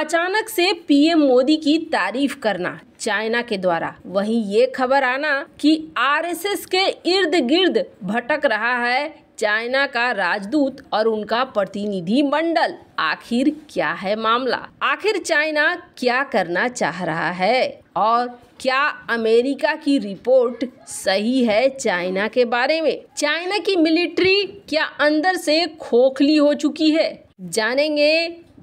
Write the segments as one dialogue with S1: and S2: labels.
S1: अचानक से पीएम मोदी की तारीफ करना चाइना के द्वारा वहीं ये खबर आना कि आरएसएस के इर्द गिर्द भटक रहा है चाइना का राजदूत और उनका प्रतिनिधि मंडल आखिर क्या है मामला आखिर चाइना क्या करना चाह रहा है और क्या अमेरिका की रिपोर्ट सही है चाइना के बारे में चाइना की मिलिट्री क्या अंदर से खोखली हो चुकी है जानेंगे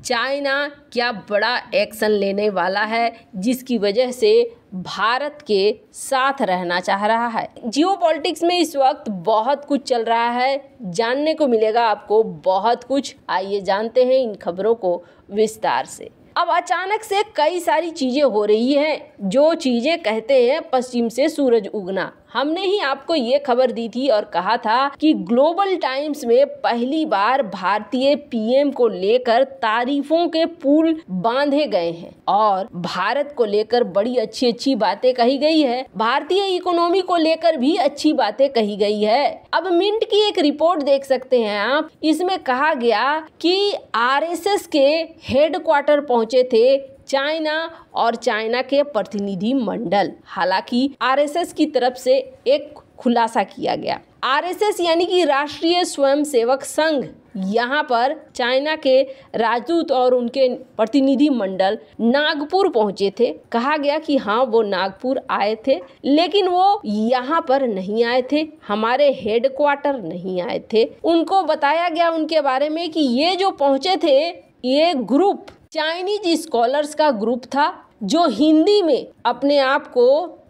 S1: चाइना क्या बड़ा एक्शन लेने वाला है जिसकी वजह से भारत के साथ रहना चाह रहा है जियो पॉलिटिक्स में इस वक्त बहुत कुछ चल रहा है जानने को मिलेगा आपको बहुत कुछ आइए जानते हैं इन खबरों को विस्तार से अब अचानक से कई सारी चीज़ें हो रही हैं जो चीज़ें कहते हैं पश्चिम से सूरज उगना हमने ही आपको ये खबर दी थी और कहा था कि ग्लोबल टाइम्स में पहली बार भारतीय पीएम को लेकर तारीफों के पुल बांधे गए हैं और भारत को लेकर बड़ी अच्छी अच्छी बातें कही गई है भारतीय इकोनॉमी को लेकर भी अच्छी बातें कही गई है अब मिंट की एक रिपोर्ट देख सकते हैं आप इसमें कहा गया कि आरएसएस के हेडक्वार्टर पहुंचे थे चाइना और चाइना के प्रतिनिधि मंडल हालांकि आरएसएस की तरफ से एक खुलासा किया गया आरएसएस यानी कि राष्ट्रीय स्वयंसेवक संघ यहाँ पर चाइना के राजदूत और उनके प्रतिनिधि मंडल नागपुर पहुंचे थे कहा गया कि हाँ वो नागपुर आए थे लेकिन वो यहाँ पर नहीं आए थे हमारे हेडक्वार्टर नहीं आए थे उनको बताया गया उनके बारे में कि ये जो पहुँचे थे ये ग्रुप चाइनीज स्कॉलर्स का ग्रुप था जो हिंदी में अपने आप को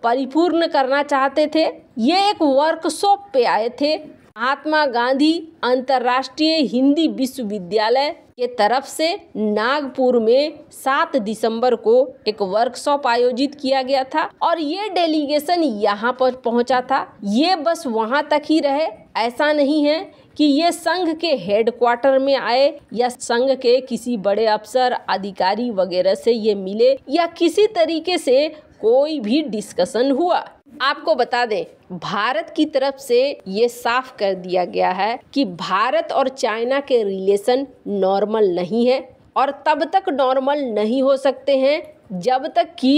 S1: परिपूर्ण करना चाहते थे ये एक वर्कशॉप पे आए थे महात्मा गांधी अंतर्राष्ट्रीय हिंदी विश्वविद्यालय के तरफ से नागपुर में 7 दिसंबर को एक वर्कशॉप आयोजित किया गया था और ये डेलीगेशन यहाँ पर पहुँचा था ये बस वहाँ तक ही रहे ऐसा नहीं है कि ये संघ के हेडक्वार्टर में आए या संघ के किसी बड़े अफसर अधिकारी वगैरह से ये मिले या किसी तरीके से कोई भी डिस्कशन हुआ आपको बता दें भारत की तरफ से ये साफ कर दिया गया है कि भारत और चाइना के रिलेशन नॉर्मल नहीं है और तब तक नॉर्मल नहीं हो सकते हैं जब तक कि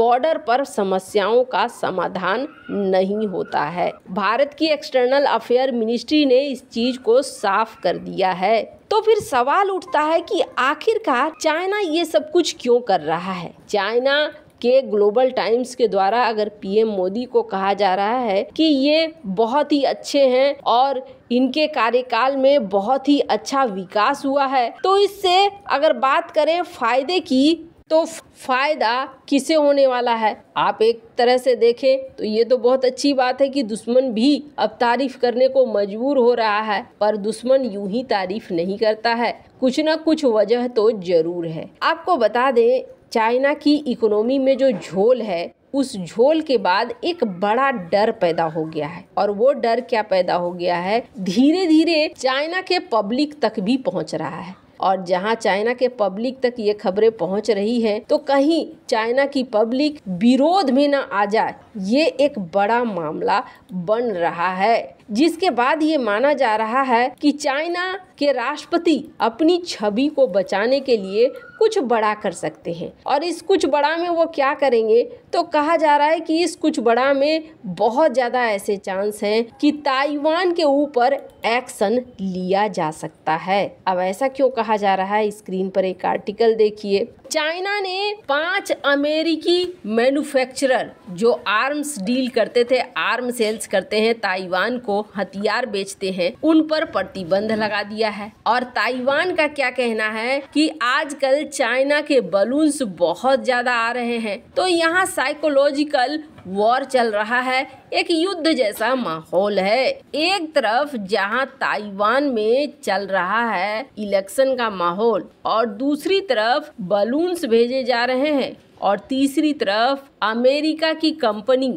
S1: बॉर्डर पर समस्याओं का समाधान नहीं होता है भारत की एक्सटर्नल अफेयर मिनिस्ट्री ने इस चीज को साफ कर दिया है तो फिर सवाल उठता है कि आखिरकार चाइना ये सब कुछ क्यों कर रहा है चाइना के ग्लोबल टाइम्स के द्वारा अगर पीएम मोदी को कहा जा रहा है कि ये बहुत ही अच्छे हैं और इनके कार्यकाल में बहुत ही अच्छा विकास हुआ है तो इससे अगर बात करें फायदे की तो फायदा किसे होने वाला है आप एक तरह से देखें तो ये तो बहुत अच्छी बात है कि दुश्मन भी अब तारीफ करने को मजबूर हो रहा है पर दुश्मन यूं ही तारीफ नहीं करता है कुछ ना कुछ वजह तो जरूर है आपको बता दें चाइना की इकोनॉमी में जो झोल है उस झोल के बाद एक बड़ा डर पैदा हो गया है और वो डर क्या पैदा हो गया है धीरे धीरे चाइना के पब्लिक तक भी पहुंच रहा है और जहां चाइना के पब्लिक तक ये खबरें पहुंच रही हैं तो कहीं चाइना की पब्लिक विरोध में ना आ जाए ये एक बड़ा मामला बन रहा है जिसके बाद ये माना जा रहा है कि चाइना के राष्ट्रपति अपनी छवि को बचाने के लिए कुछ बड़ा कर सकते हैं और इस कुछ बड़ा में वो क्या करेंगे तो कहा जा रहा है कि इस कुछ बड़ा में बहुत ज़्यादा ऐसे चांस हैं कि ताइवान के ऊपर एक्शन लिया जा सकता है अब ऐसा क्यों कहा जा रहा है स्क्रीन पर एक आर्टिकल देखिए चाइना ने पांच अमेरिकी मैन्युफैक्चरर जो आर्म्स डील करते थे आर्म सेल्स करते हैं ताइवान को हथियार बेचते हैं उन पर प्रतिबंध लगा दिया है और ताइवान का क्या कहना है कि आजकल चाइना के बलून्स बहुत ज्यादा आ रहे हैं तो यहाँ साइकोलॉजिकल वॉर चल रहा है एक युद्ध जैसा माहौल है एक तरफ जहां ताइवान में चल रहा है इलेक्शन का माहौल और दूसरी तरफ बलून्स भेजे जा रहे हैं और तीसरी तरफ अमेरिका की कंपनी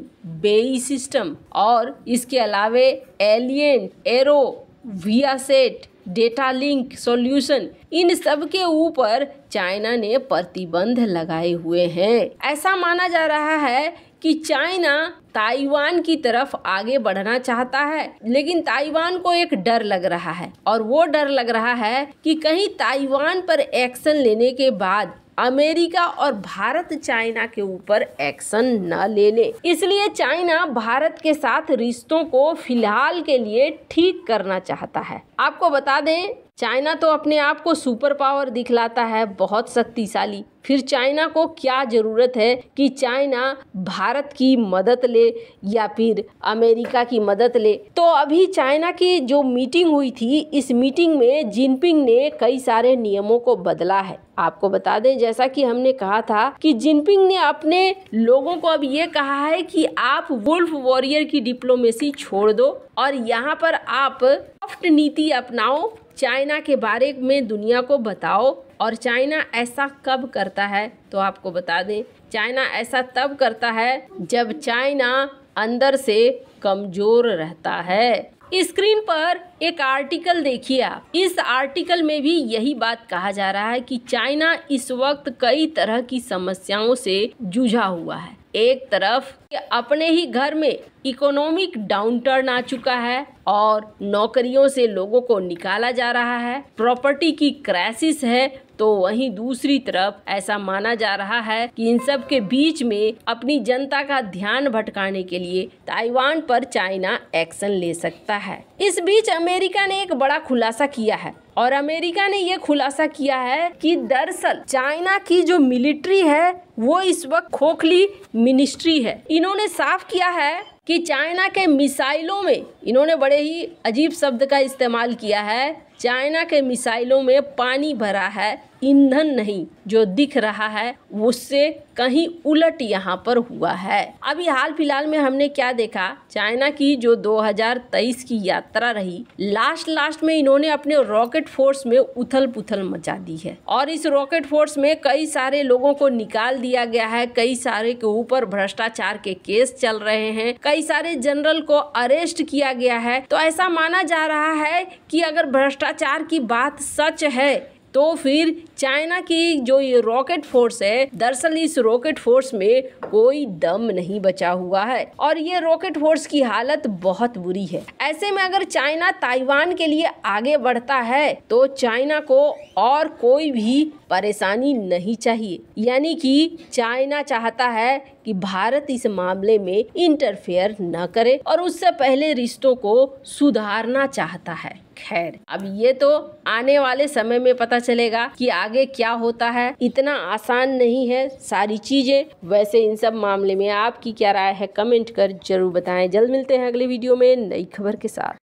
S1: बेई सिस्टम और इसके अलावे alien aero Viasat data link solution इन सब के ऊपर चाइना ने प्रतिबंध लगाए हुए हैं ऐसा माना जा रहा है कि चाइना ताइवान की तरफ आगे बढ़ना चाहता है लेकिन ताइवान को एक डर लग रहा है और वो डर लग रहा है कि कहीं ताइवान पर एक्शन लेने के बाद अमेरिका और भारत चाइना के ऊपर एक्शन न ले ले इसलिए चाइना भारत के साथ रिश्तों को फिलहाल के लिए ठीक करना चाहता है आपको बता दें चाइना तो अपने आप को सुपर पावर दिखलाता है बहुत शक्तिशाली फिर चाइना को क्या ज़रूरत है कि चाइना भारत की मदद ले या फिर अमेरिका की मदद ले तो अभी चाइना की जो मीटिंग हुई थी इस मीटिंग में जिनपिंग ने कई सारे नियमों को बदला है आपको बता दें जैसा कि हमने कहा था कि जिनपिंग ने अपने लोगों को अब ये कहा है कि आप वुल्फ वॉरियर की डिप्लोमेसी छोड़ दो और यहाँ पर आप सॉफ्ट नीति अपनाओ चाइना के बारे में दुनिया को बताओ और चाइना ऐसा कब करता है तो आपको बता दें चाइना ऐसा तब करता है जब चाइना अंदर से कमज़ोर रहता है स्क्रीन पर एक आर्टिकल देखिए आप इस आर्टिकल में भी यही बात कहा जा रहा है कि चाइना इस वक्त कई तरह की समस्याओं से जूझा हुआ है एक तरफ अपने ही घर में इकोनॉमिक डाउनटर्न आ चुका है और नौकरियों से लोगों को निकाला जा रहा है प्रॉपर्टी की क्राइसिस है तो वहीं दूसरी तरफ ऐसा माना जा रहा है कि इन सब के बीच में अपनी जनता का ध्यान भटकाने के लिए ताइवान पर चाइना एक्शन ले सकता है इस बीच अमेरिका ने एक बड़ा खुलासा किया है और अमेरिका ने यह खुलासा किया है कि दरअसल चाइना की जो मिलिट्री है वो इस वक्त खोखली मिनिस्ट्री है इन्होंने साफ किया है कि चाइना के मिसाइलों में इन्होंने बड़े ही अजीब शब्द का इस्तेमाल किया है चाइना के मिसाइलों में पानी भरा है ईंधन नहीं जो दिख रहा है उससे कहीं उलट यहाँ पर हुआ है अभी हाल फिलहाल में हमने क्या देखा चाइना की जो 2023 की यात्रा रही लास्ट लास्ट में इन्होंने अपने रॉकेट फोर्स में उथल पुथल मचा दी है और इस रॉकेट फोर्स में कई सारे लोगों को निकाल दिया गया है कई सारे के ऊपर भ्रष्टाचार के केस चल रहे हैं कई सारे जनरल को अरेस्ट किया गया है तो ऐसा माना जा रहा है कि अगर भ्रष्टाचार की बात सच है तो फिर चाइना की जो ये रॉकेट फोर्स है दरअसल इस रॉकेट फोर्स में कोई दम नहीं बचा हुआ है और ये रॉकेट फोर्स की हालत बहुत बुरी है ऐसे में अगर चाइना ताइवान के लिए आगे बढ़ता है तो चाइना को और कोई भी परेशानी नहीं चाहिए यानी कि चाइना चाहता है कि भारत इस मामले में इंटरफेयर न करे और उससे पहले रिश्तों को सुधारना चाहता है खैर अब ये तो आने वाले समय में पता चलेगा कि आगे क्या होता है इतना आसान नहीं है सारी चीजें वैसे इन सब मामले में आपकी क्या राय है कमेंट कर जरूर बताएं जल्द मिलते हैं अगले वीडियो में नई खबर के साथ